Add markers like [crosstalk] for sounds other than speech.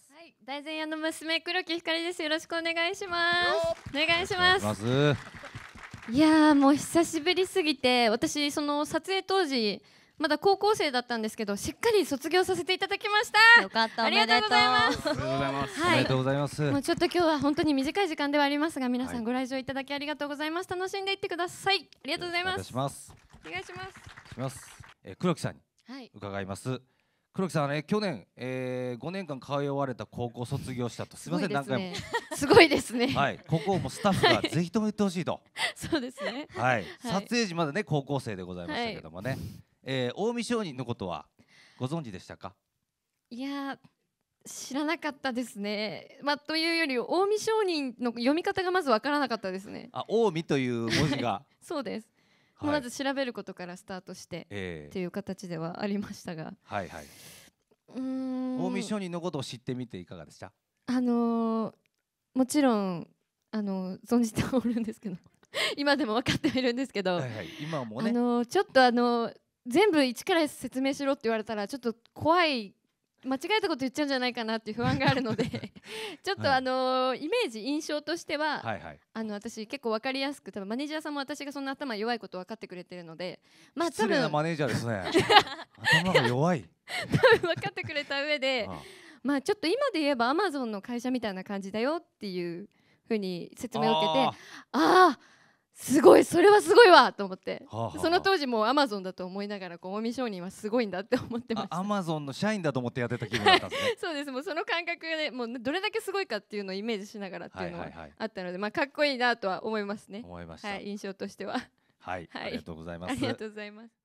ますはい大前屋の娘黒木光ですよろしくお願いしますお願いしますいやもう久しぶりすぎて私その撮影当時まだ高校生だったんですけど、しっかり卒業させていただきました。よかった。ありがとうございます。ありがとうございます。はい、あとうございます。もうちょっと今日は本当に短い時間ではありますが、皆さんご来場いただきありがとうございます。楽しんでいってください。ありがとうございます。お願いします。お願いします。ますえー、黒木さんに伺います。はい黒木さんね去年、えー、5年間通われた高校卒業したとすみません、何回もすごいですね [laughs] はいここもスタッフがぜひとも言ってほしいと、はい、そうですねはい、撮影時までね高校生でございましたけどもね、はい、えー、近江商人のことはご存知でしたかいや知らなかったですね。まあ、というより近江商人の読み方がまずわからなかったですね。あ近江という文字がそうです。はい、まず調べることからスタートしてっていう形ではありましたが、はいはい、近江商人のことを知ってみていかがでしたあのー、もちろん、あのー、存じておるんですけど [laughs] 今でも分かってはいるんですけど、はいはい、今もね、あのー、ちょっと、あの全部一から説明しろって言われたらちょっと怖い間違えたこと言っちゃうんじゃないかなっていう不安があるので [laughs] ちょっと、はい、あのイメージ印象としては、はいはい、あの私結構分かりやすく多分マネージャーさんも私がそんな頭弱いこと分かってくれてるのでまあ多分マネージャーですね [laughs] 頭が弱い多分分かってくれた上でまあちょっと今で言えばアマゾンの会社みたいな感じだよっていうふうに説明を受けてああすごいそれはすごいわと思って、はあはあ、その当時もアマゾンだと思いながらこう近江商人はすごいんだって思ってましたアマゾンの社員だと思ってやってた気分だったんですね [laughs] そうですもうその感覚でもうどれだけすごいかっていうのをイメージしながらっていうのはあったので、まあかっこいいなとは思いますね思いました、はい、印象としてははい、はい、ありがとうございますありがとうございます